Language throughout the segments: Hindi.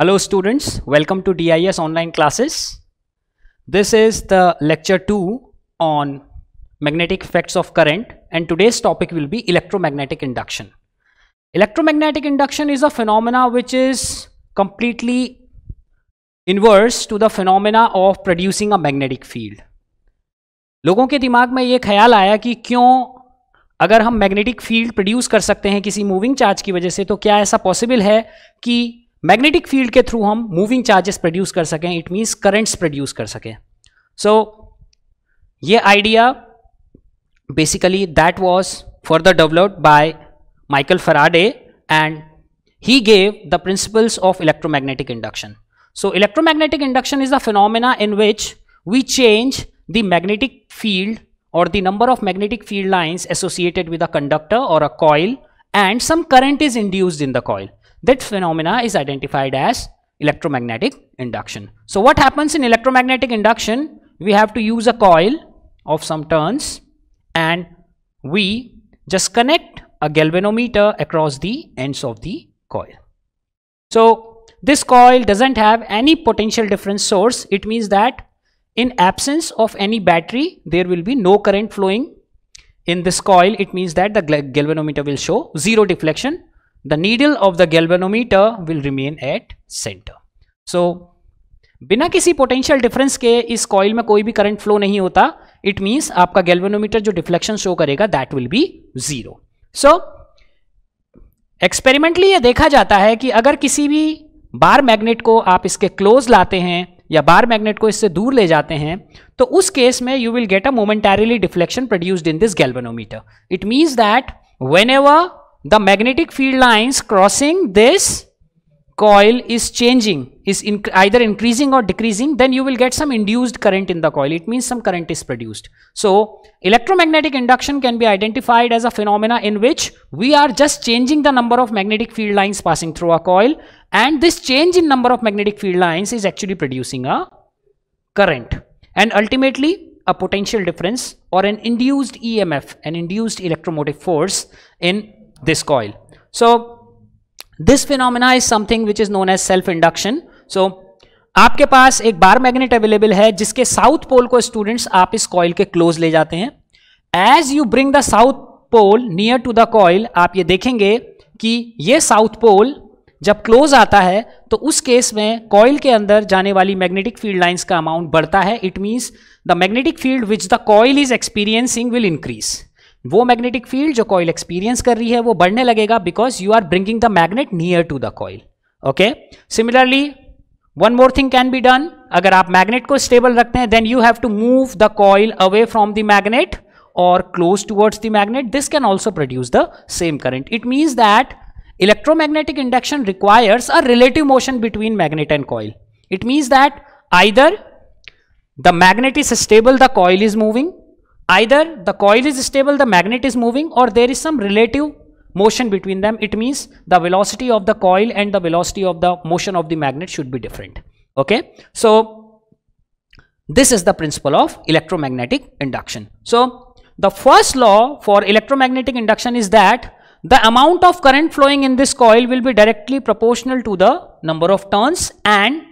Hello students, welcome to DIS online classes. This is the lecture 2 on magnetic effects of current and today's topic will be electromagnetic induction. Electromagnetic induction is a phenomena which is completely inverse to the phenomena of producing a magnetic field. लोगों के दिमाग में ये ख्याल आया कि क्यों अगर हम मैग्नेटिक फील्ड प्रोड्यूस कर सकते हैं किसी मूविंग चार्ज की वजह से तो क्या ऐसा पॉसिबल है कि मैग्नेटिक फील्ड के थ्रू हम मूविंग चार्जेस प्रोड्यूस कर सकें इट मीन्स करेंट्स प्रोड्यूस कर सकें सो so, ये idea basically that was further developed by Michael Faraday and he gave the principles of electromagnetic induction so electromagnetic induction is the phenomena in which we change the magnetic field और the number of magnetic field lines associated with a conductor और a coil and some current is induced in the coil That phenomena is identified as electromagnetic induction. So what happens in electromagnetic induction? We have to use a coil of some turns and we just connect a galvanometer across the ends of the coil. So this coil doesn't have any potential difference source. It means that in absence of any battery, there will be no current flowing in this coil. It means that the galvanometer will show zero deflection the needle of the galvanometer will remain at center. So, बिना किसी पोटेंशियल डिफरेंस के इस कॉइल में कोई भी करंट फ्लो नहीं होता इट मीन्स आपका गैल्वेनोमीटर जो डिफ्लेक्शन शो करेगा that will be zero so experimentally ये देखा जाता है कि अगर किसी भी बार मैग्नेट को आप इसके क्लोज लाते हैं या बार मैग्नेट को इससे दूर ले जाते हैं तो उस केस में you will get a momentarily deflection produced in this galvanometer it means that whenever the magnetic field lines crossing this coil is changing, is in either increasing or decreasing, then you will get some induced current in the coil. It means some current is produced. So, electromagnetic induction can be identified as a phenomena in which we are just changing the number of magnetic field lines passing through a coil and this change in number of magnetic field lines is actually producing a current and ultimately a potential difference or an induced EMF, an induced electromotive force in this coil. So this phenomena is something which is known as self induction. So आपके पास एक बार मैग्नेट अवेलेबल है जिसके साउथ पोल को स्टूडेंट्स आप इस कॉइल के क्लोज ले जाते हैं as you bring the south pole near to the coil आप ये देखेंगे कि ये साउथ पोल जब क्लोज आता है तो उस केस में कॉइल के अंदर जाने वाली मैग्नेटिक फील्ड लाइंस का अमाउंट बढ़ता है it means the magnetic field which the coil is experiencing will increase वो मैग्नेटिक फील्ड जो कॉइल एक्सपीरियंस कर रही है वो बढ़ने लगेगा because you are bringing the magnet near to the coil okay similarly one more thing can be done अगर आप मैग्नेट को स्टेबल रखते हैं then you have to move the coil away from the magnet और close towards the magnet this can also produce the same current it means that electromagnetic induction requires a relative motion between magnet and coil it means that either the magnet is stable the coil is moving either the coil is stable, the magnet is moving or there is some relative motion between them. It means the velocity of the coil and the velocity of the motion of the magnet should be different. Okay. So, this is the principle of electromagnetic induction. So, the first law for electromagnetic induction is that the amount of current flowing in this coil will be directly proportional to the number of turns and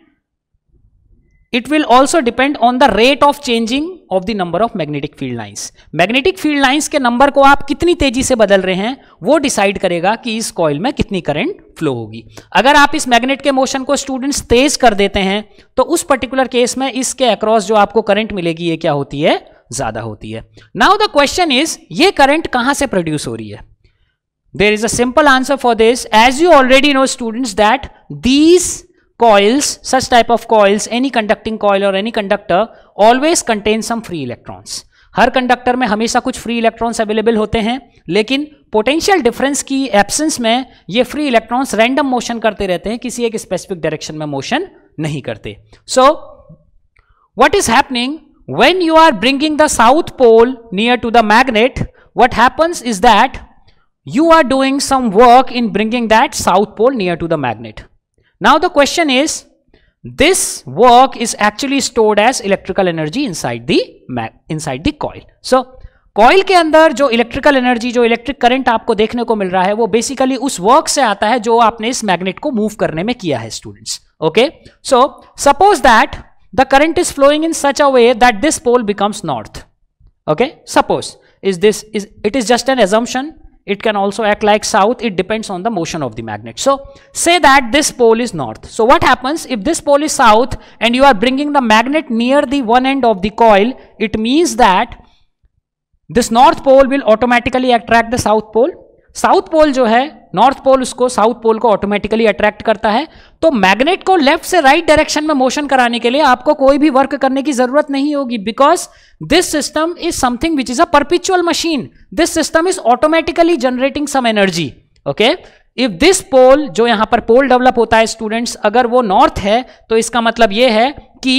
it will also depend on the rate of changing of the number of magnetic field lines magnetic field lines के नंबर को आप कितनी तेजी से बदल रहे हैं वो डिसाइड करेगा कि इस कॉइल में कितनी करंट फ्लो होगी अगर आप इस मैग्नेट के मोशन को स्टूडेंट्स तेज कर देते हैं तो उस पर्टिकुलर केस में इसके अक्रॉस जो आपको करंट मिलेगी ये क्या होती है ज्यादा होती है नाउ द क्वेश्चन इज ये करंट कहां से प्रोड्यूस हो रही है there is a simple answer for this as you already know students that these coils such type of coils any conducting coil or any conductor always contain some free electrons हर कंडक्टर में हमेशा कुछ फ्री इलेक्ट्रॉन्स अवेलेबल होते हैं लेकिन पोटेंशियल डिफरेंस की एब्सेंस में ये फ्री इलेक्ट्रॉन्स रैंडम मोशन करते रहते हैं किसी एक स्पेसिफिक डायरेक्शन में मोशन नहीं करते so what is happening when you are bringing the south pole near to the magnet what happens is that you are doing some work in bringing that south pole near to the magnet Now the question is, this work is actually stored as electrical energy inside the inside the coil. So coil के अंदर जो इलेक्ट्रिकल एनर्जी जो इलेक्ट्रिक करंट आपको देखने को मिल रहा है वो बेसिकली उस वर्क से आता है जो आपने इस मैग्नेट को मूव करने में किया है students okay so suppose that the current is flowing in such a way that this pole becomes north okay suppose is this is it is just an assumption it can also act like south it depends on the motion of the magnet so say that this pole is north so what happens if this pole is south and you are bringing the magnet near the one end of the coil it means that this north pole will automatically attract the south pole south pole jo hai north pole उसको साउथ पोल को ऑटोमेटिकली अट्रैक्ट करता है तो मैग्नेट को लेफ्ट से राइट right डायरेक्शन में मोशन कराने के लिए आपको कोई भी वर्क करने की जरूरत नहीं होगी because this system is something which is a perpetual machine this system is automatically generating some energy okay if this pole जो यहां पर पोल डेवलप होता है स्टूडेंट्स अगर वो नॉर्थ है तो इसका मतलब यह है कि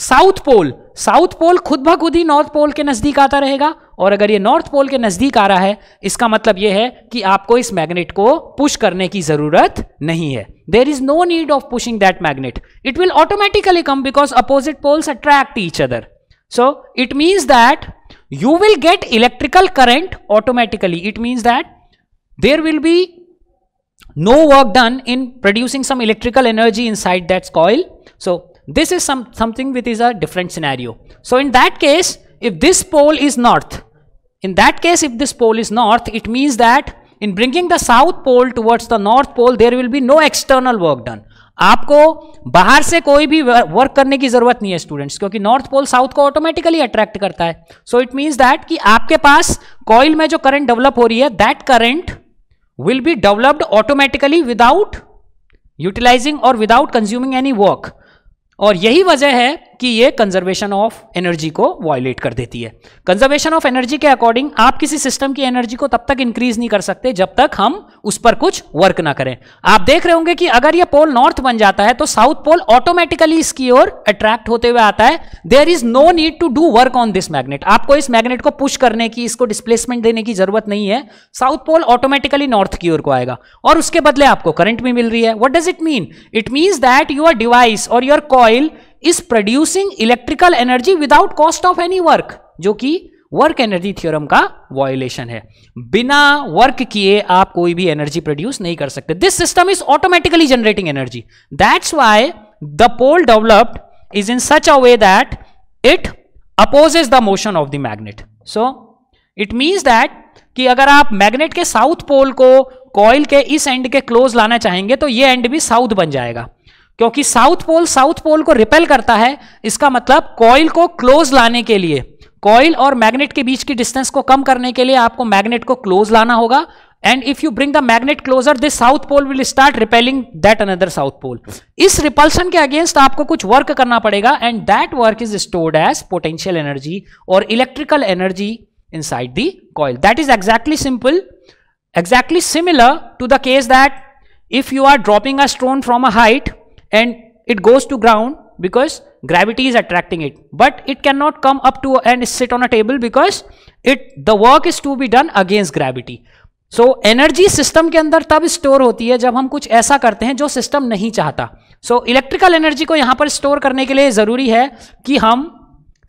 साउथ पोल साउथ पोल खुद ब खुद ही नॉर्थ पोल के नज़दीक आता रहेगा और अगर ये नॉर्थ पोल के नज़दीक आ रहा है इसका मतलब ये है कि आपको इस मैग्नेट को पुश करने की ज़रूरत नहीं है there is no need of pushing that magnet it will automatically come because opposite poles attract each other so it means that you will get electrical current automatically it means that there will be no work done in producing some electrical energy inside that coil so This is some, something which is a different scenario. So in that case, if this pole is north, in that case, if this pole is north, it means that in bringing the south pole towards the north pole, there will be no external work done. आपको बाहर से कोई भी वर्क करने की ज़रूरत नहीं है स्टूडेंट्स क्योंकि नॉर्थ पोल साउथ को ऑटोमेटिकली अट्रैक्ट करता है सो इट मींस दैट कि आपके पास कॉइल में जो करंट डेवलप हो रही है that current will be developed automatically without utilising और विदाउट कंज्यूमिंग एनी वर्क और यही वजह है कि ये कंजर्वेशन ऑफ एनर्जी को वॉयलेट कर देती है कंजर्वेशन ऑफ एनर्जी के अकॉर्डिंग आप किसी सिस्टम की एनर्जी को तब तक इंक्रीज नहीं कर सकते जब तक हम उस पर कुछ वर्क ना करें आप देख रहे होंगे कि अगर ये पोल नॉर्थ बन जाता है तो साउथ पोल ऑटोमेटिकली इसकी ओर अट्रैक्ट होते हुए आता है there is no need to do work on this magnet आपको इस मैग्नेट को पुश करने की इसको डिस्प्लेसमेंट देने की जरूरत नहीं है साउथ पोल ऑटोमेटिकली नॉर्थ की ओर को आएगा और उसके बदले आपको करंट भी मिल रही है what does it mean it mean that your device और your coil is producing electrical energy without cost of any work जो कि वर्क एनर्जी थ्योरम का वॉयलेशन है बिना वर्क किए आप कोई भी एनर्जी प्रोड्यूस नहीं कर सकते this system is automatically generating energy that's why the pole developed is in such a way that it opposes the motion of the magnet so it means that कि अगर आप मैग्नेट के साउथ पोल को कॉइल के इस एंड के क्लोज लाना चाहेंगे तो ये एंड भी साउथ बन जाएगा क्योंकि साउथ पोल साउथ पोल को रिपेल करता है इसका मतलब कॉइल को क्लोज लाने के लिए कॉइल और मैग्नेट के बीच की डिस्टेंस को कम करने के लिए आपको मैग्नेट को क्लोज लाना होगा and if you bring the magnet closer this south pole will start repelling that another south pole इस रिपल्सन के अगेंस्ट आपको कुछ वर्क करना पड़ेगा and that work is stored as potential energy और electrical energy inside the coil that is exactly simple exactly similar to the case that if you are dropping a stone from a height and it goes to ground because gravity is attracting it but it cannot come up to and sit on a table because it the work is to be done against gravity so energy system के अंदर तब स्टोर होती है जब हम कुछ ऐसा करते हैं जो सिस्टम नहीं चाहता सो इलेक्ट्रिकल एनर्जी को यहां पर स्टोर करने के लिए जरूरी है कि हम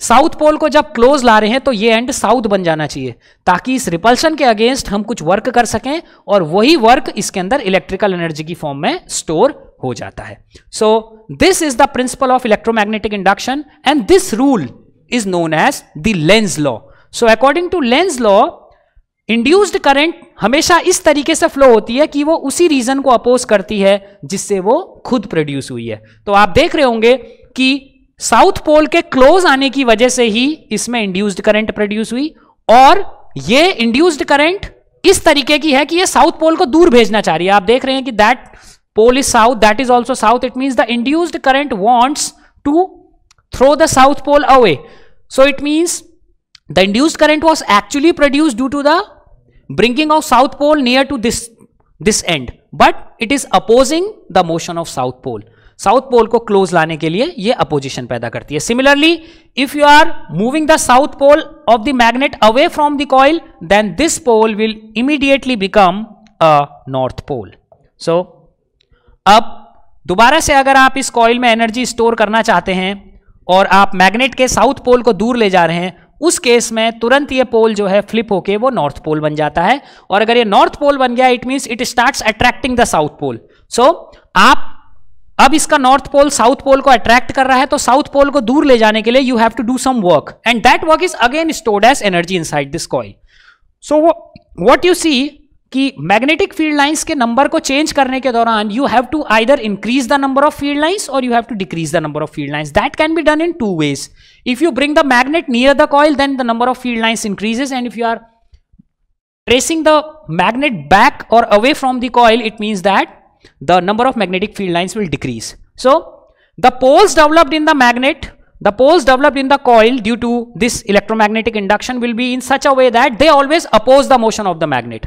साउथ पोल को जब क्लोज ला रहे हैं तो ये एंड साउथ बन जाना चाहिए ताकि इस रिपल्शन के अगेंस्ट हम कुछ वर्क कर सकें और वही वर्क इसके अंदर इलेक्ट्रिकल एनर्जी की फॉर्म में स्टोर हो जाता है so this is the principle of electromagnetic induction and this rule is known as the Lenz law so according to Lenz law induced current हमेशा इस तरीके से फ्लो होती है कि वो उसी रीजन को अपोज करती है जिससे वो खुद प्रोड्यूस हुई है तो आप देख रहे होंगे कि साउथ पोल के क्लोज आने की वजह से ही इसमें इंड्यूस्ड करंट प्रोड्यूस हुई और ये इंड्यूस्ड करंट इस तरीके की है कि ये साउथ पोल को दूर भेजना चाह रही है आप देख रहे हैं कि that pole is south that is also south it means the induced current wants to throw the south pole away so it means the induced current was actually produced due to the bringing of south pole near to this this end but it is opposing the motion of south pole South pole को close लाने के लिए ये opposition पैदा करती है Similarly, if you are moving the south pole of the magnet away from the coil, then this pole will immediately become a north pole. So अब दोबारा से अगर आप इस कॉयल में एनर्जी स्टोर करना चाहते हैं और आप मैग्नेट के साउथ पोल को दूर ले जा रहे हैं उस केस में तुरंत ये पोल जो है फ्लिप होके वो नॉर्थ पोल बन जाता है और अगर ये नॉर्थ पोल बन गया it means it starts attracting the south pole so आप अब इसका नॉर्थ पोल साउथ पोल को अट्रैक्ट कर रहा है तो साउथ पोल को दूर ले जाने के लिए you have to do some work and that work is again stored as energy inside this coil so what you see कि मैग्नेटिक फील्ड लाइंस के नंबर को चेंज करने के दौरान you have to either increase the number of field lines और you have to decrease the number of field lines that can be done in two ways if you bring the magnet near the coil then the number of field lines increases and if you are tracing the magnet back और away from the coil it means that the number of magnetic field lines will decrease so the poles developed in the magnet the poles developed in the coil due to this electromagnetic induction will be in such a way that they always oppose the motion of the magnet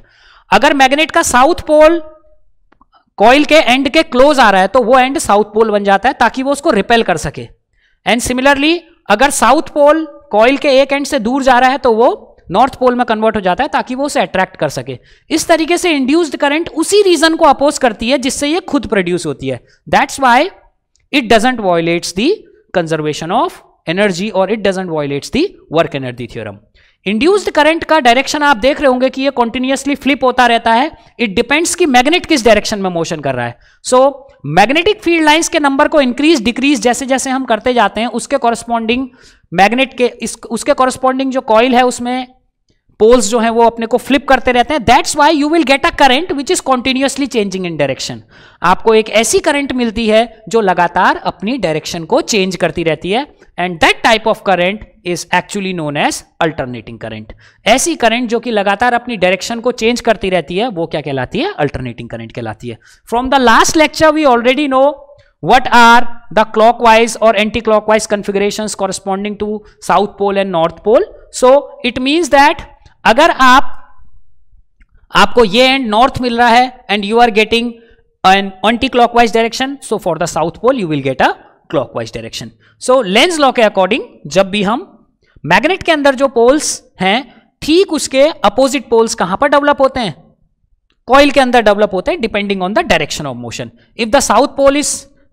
अगर मैग्नेट का साउथ पोल कॉइल के एंड के क्लोज आ रहा है तो वो एंड साउथ पोल बन जाता है ताकि वो उसको रिपेल कर सके एंड सिमिलरली अगर साउथ पोल कॉइल के एक एंड से दूर जा रहा है तो वो नॉर्थ पोल में कन्वर्ट हो जाता है ताकि वो उसे अट्रैक्ट कर सके इस तरीके से इंड्यूस्ड करंट उसी रीजन को अपोज करती है जिससे ये खुद प्रोड्यूस होती है that's why it doesn't violates the conservation of energy और it doesn't violates the work energy theorem induced current का डायरेक्शन आप देख रहे होंगे कि ये कॉन्टिन्यूसली फ्लिप होता रहता है इट डिपेंड्स कि मैग्नेट किस डायरेक्शन में मोशन कर रहा है सो मैग्नेटिक फील्ड लाइंस के नंबर को इंक्रीज डिक्रीज जैसे जैसे हम करते जाते हैं उसके कॉरस्पॉन्डिंग मैग्नेट के इस उसके कॉरस्पॉन्डिंग जो कॉयल है उसमें पोल्स जो है वो अपने को फ्लिप करते रहते हैं that's why you will get a current which is continuously changing in direction आपको एक ऐसी करंट मिलती है जो लगातार अपनी डायरेक्शन को चेंज करती रहती है and that type of current is actually known as alternating current ऐसी करंट जो कि लगातार अपनी डायरेक्शन को चेंज करती रहती है वो क्या कहलाती है अल्टरनेटिंग करंट कहलाती है from the last lecture we already know what the clockwise और anticlockwise configuration corresponding to south pole and north pole so it means that अगर आप आपको ये एंड नॉर्थ मिल रहा है and you are getting an anticlockwise direction so for the south pole you will get a clockwise direction so Lenz law के अकॉर्डिंग जब भी हम मैग्नेट के अंदर जो पोल्स हैं ठीक उसके अपोजिट पोल्स कहां पर डेवलप होते हैं कॉइल के अंदर डेवलप होते हैं depending on the direction of motion if the south pole is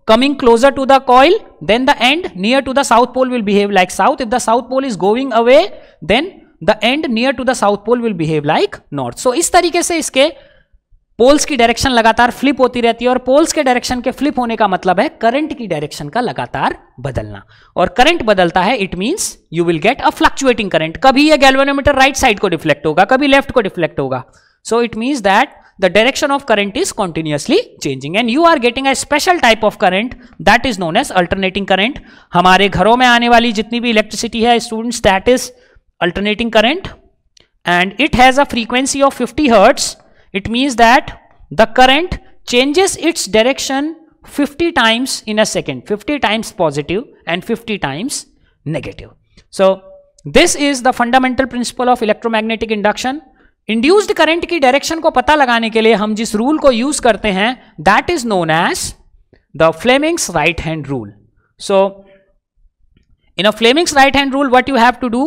coming closer to the coil then the end near to the south pole will behave like south if the south pole is going away then the end near to the south pole will behave like north so इस तरीके से इसके पोल्स की डायरेक्शन लगातार फ्लिप होती रहती है और पोल्स के डायरेक्शन के फ्लिप होने का मतलब है करंट की डायरेक्शन का लगातार बदलना और करंट बदलता है it means you will get a fluctuating current कभी यह गैल्वेनोमीटर राइट साइड को डिफ्लेक्ट होगा कभी लेफ्ट को डिफ्लेक्ट होगा so it means that the direction of current is continuously changing and you are getting a special type of current that is known as alternating current हमारे घरों में आने वाली जितनी भी इलेक्ट्रिसिटी है students that is alternating current and it has a frequency of fifty hertz It means that the current changes its direction 50 times in a second, 50 times positive and 50 times negative. So this is the fundamental principle of electromagnetic induction. Induced current की direction को पता लगाने के लिए हम जिस रूल को यूज करते हैं that is known as the Fleming's right hand in a fleming's right hand rule what you have to do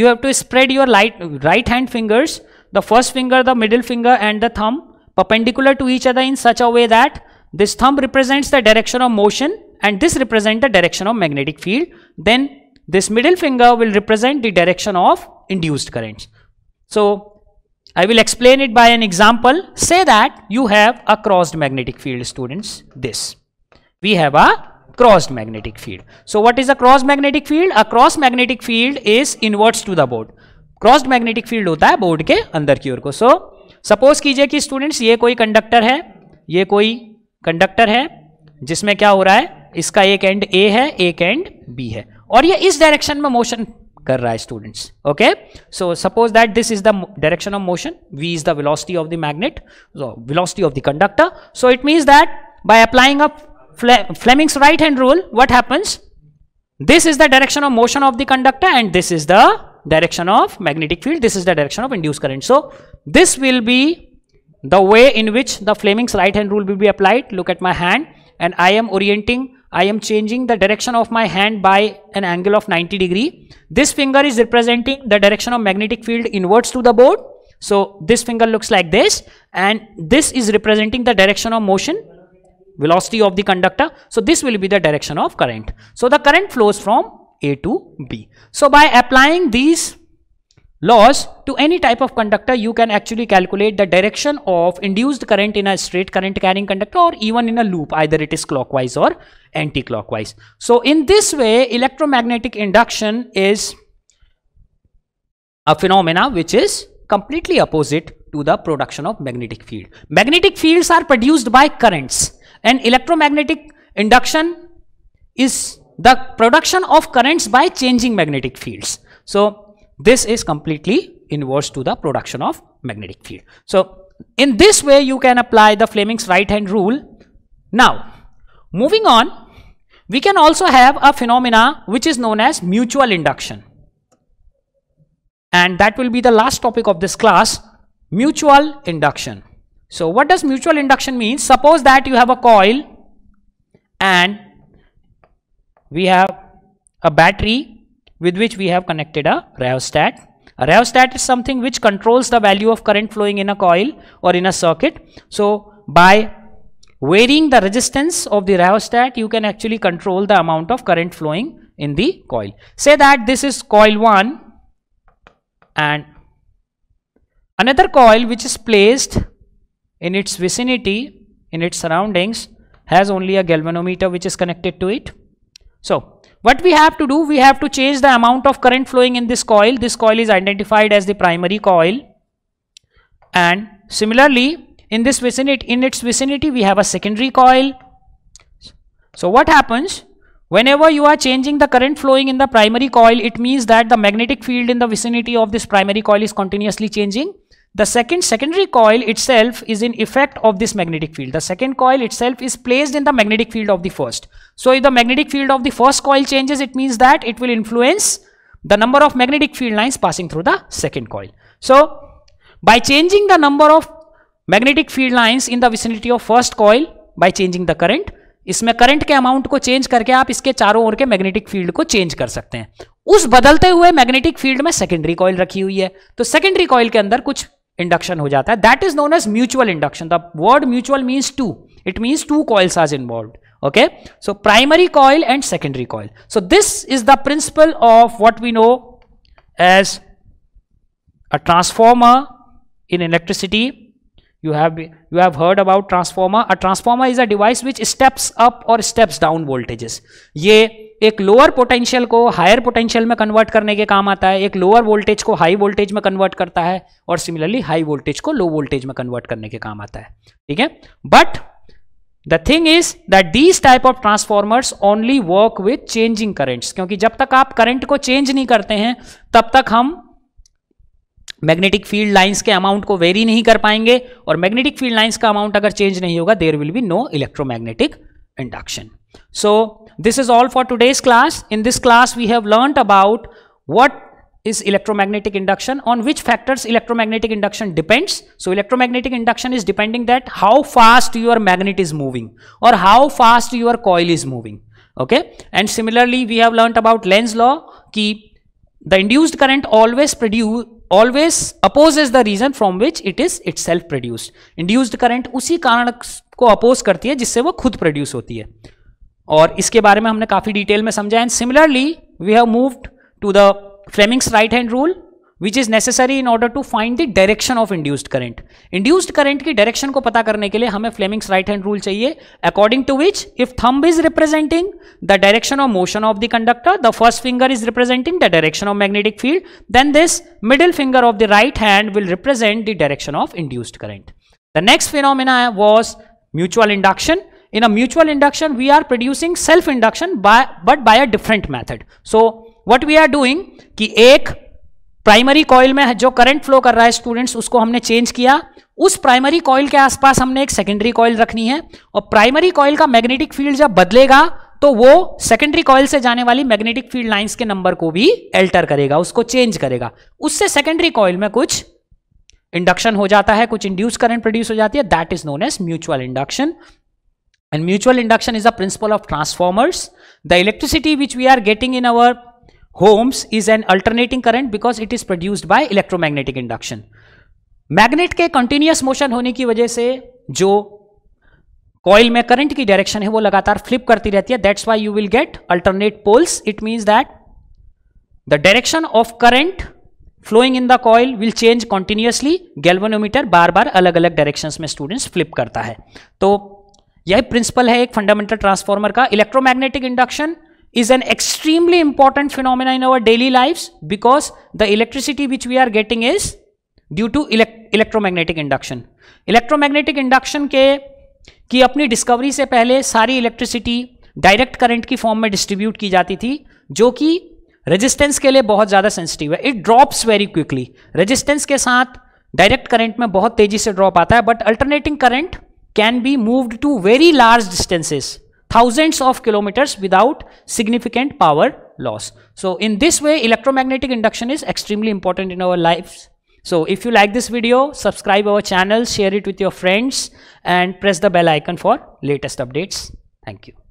you have to spread your light, right hand fingers the first finger, the middle finger and the thumb perpendicular to each other in such a way that this thumb represents the direction of motion and this represents the direction of magnetic field. Then this middle finger will represent the direction of induced currents. So I will explain it by an example. Say that you have a crossed magnetic field students this. We have a crossed magnetic field. So what is a cross magnetic field? A cross magnetic field is inwards to the board. Crossed magnetic field होता है बोर्ड के अंदर की ओर को सो सपोज कीजिए कि स्टूडेंट्स ये कोई कंडक्टर है ये कोई कंडक्टर है जिसमें क्या हो रहा है इसका एक एंड ए है एक एंड बी है और ये इस डायरेक्शन में मोशन कर रहा है students okay so suppose that this is the direction of motion we is the velocity of the magnet velocity of the conductor so it means that by applying a Fleming's right hand rule what happens this is the direction of motion of the conductor and this is the direction of magnetic field this is the direction of induced current so this will be the way in which the Fleming's right hand rule will be applied look at my hand and I am orienting I am changing the direction of my hand by an angle of 90 degree this finger is representing the direction of magnetic field inwards to the board so this finger looks like this and this is representing the direction of motion velocity of the conductor so this will be the direction of current so the current flows from a to B. So by applying these laws to any type of conductor you can actually calculate the direction of induced current in a straight current carrying conductor or even in a loop either it is clockwise or anti-clockwise so in this way electromagnetic induction is a phenomena which is completely opposite to the production of magnetic field magnetic fields are produced by currents and electromagnetic induction is the production of currents by changing magnetic fields. So, this is completely inverse to the production of magnetic field. So, in this way you can apply the Fleming's right hand rule. Now, moving on, we can also have a phenomena which is known as mutual induction. And that will be the last topic of this class, mutual induction. So, what does mutual induction mean? Suppose that you have a coil and we have a battery with which we have connected a rheostat. A rheostat is something which controls the value of current flowing in a coil or in a circuit. So by varying the resistance of the rheostat, you can actually control the amount of current flowing in the coil. Say that this is coil 1 and another coil which is placed in its vicinity, in its surroundings has only a galvanometer which is connected to it. So what we have to do, we have to change the amount of current flowing in this coil. This coil is identified as the primary coil. And similarly, in this vicinity, in its vicinity, we have a secondary coil. So what happens? Whenever you are changing the current flowing in the primary coil, it means that the magnetic field in the vicinity of this primary coil is continuously changing The second secondary coil itself is in effect of this magnetic field. The second coil itself is placed in the magnetic field of the first. So if the magnetic field of the first coil changes, it means that it will influence the number of magnetic field lines passing through the second coil. So by changing the number of magnetic field lines in the vicinity of first coil by changing the current, इसमें करंट के अमाउंट को चेंज करके आप इसके चारों ओर के मैग्नेटिक फील्ड को चेंज कर सकते हैं उस बदलते हुए मैग्नेटिक फील्ड में सेकेंडरी कॉइल रखी हुई है तो सेकेंडरी कॉइल के अंदर कुछ इंडक्शन हो जाता है that is known as mutual induction the word mutual means two it means two coils आज involve okay so primary coil and secondary coil so this is the principle of what we know as a transformer in electricity you have you have heard about transformer a transformer is a device which steps up or steps down voltages ये एक लोअर पोटेंशियल को हायर पोटेंशियल में कन्वर्ट करने के काम आता है एक लोअर वोल्टेज को हाई वोल्टेज में कन्वर्ट करता है और सिमिलरली हाई वोल्टेज को लो वोल्टेज में कन्वर्ट करने के काम आता है ठीक है but the thing is that these type of transformers only work with changing currents क्योंकि जब तक आप करंट को चेंज नहीं करते हैं तब तक हम मैग्नेटिक फील्ड लाइंस के अमाउंट को वेरी नहीं कर पाएंगे और मैग्नेटिक फील्ड लाइंस का अमाउंट अगर चेंज नहीं होगा there will be no electromagnetic induction so this is all for today's class in this class we have learn about what is electromagnetic induction on which factors electromagnetic induction depends so electromagnetic induction is depending that how fast your magnet is moving और how fast your coil is moving okay and similarly we have learn about Lenz law की the induced current always produce always is the reason from which it is itself produce induced current उसी कारण को अपोज करती है जिससे वो खुद प्रोड्यूस होती है और इसके बारे में हमने काफ़ी डिटेल में समझा and similarly we have moved to the Fleming's right hand rule which is necessary in order to find the direction of induced current. Induced current की direction ko pata करने ke liye, hume Fleming's right hand rule chahiye. according to which if thumb is representing the direction of motion of the conductor, the first finger is representing the direction of magnetic field, then this middle finger of the right hand will represent the direction of induced current. The next phenomena was mutual induction. In a mutual induction, we are producing self-induction by but by a different method. So what we are doing ki ek primary coil में जो करंट फ्लो कर रहा है स्टूडेंट्स उसको हमने चेंज किया उस प्राइमरी कॉयल के आसपास हमने एक सेकेंडरी कॉयल रखनी है और प्राइमरी कॉयल का मैग्नेटिक फील्ड जब बदलेगा तो वो सेकेंडरी कॉयल से जाने वाली मैग्नेटिक फील्ड लाइंस के नंबर को भी एल्टर करेगा उसको चेंज करेगा उससे सेकेंडरी कॉयल में कुछ इंडक्शन हो जाता है कुछ इंड्यूस करंट प्रोड्यूस हो जाती है that is known as mutual induction and mutual induction is a principle of transformers the electricity which we are getting in our homes is an alternating current because it is produced by electromagnetic induction magnet के कंटिन्यूस मोशन होने की वजह से जो कॉइल में करंट की डायरेक्शन है वो लगातार फ्लिप करती रहती है that's why you will get alternate poles it means that the direction of current flowing in the coil will change continuously galvanometer बार बार अलग अलग डायरेक्शन में स्टूडेंट्स फ्लिप करता है तो यह प्रिंसिपल है एक फंडामेंटल ट्रांसफॉर्मर का electromagnetic induction is an extremely important phenomena in our daily lives because the electricity which we are getting is due to elect electromagnetic induction. Electromagnetic induction के की अपनी discovery से पहले सारी electricity direct current की form में distribute की जाती थी जो कि resistance के लिए बहुत ज़्यादा sensitive है It drops very quickly. Resistance के साथ direct current में बहुत तेजी से drop आता है but alternating current can be moved to very large distances. thousands of kilometers without significant power loss. So in this way electromagnetic induction is extremely important in our lives. So if you like this video, subscribe our channel, share it with your friends and press the bell icon for latest updates. Thank you.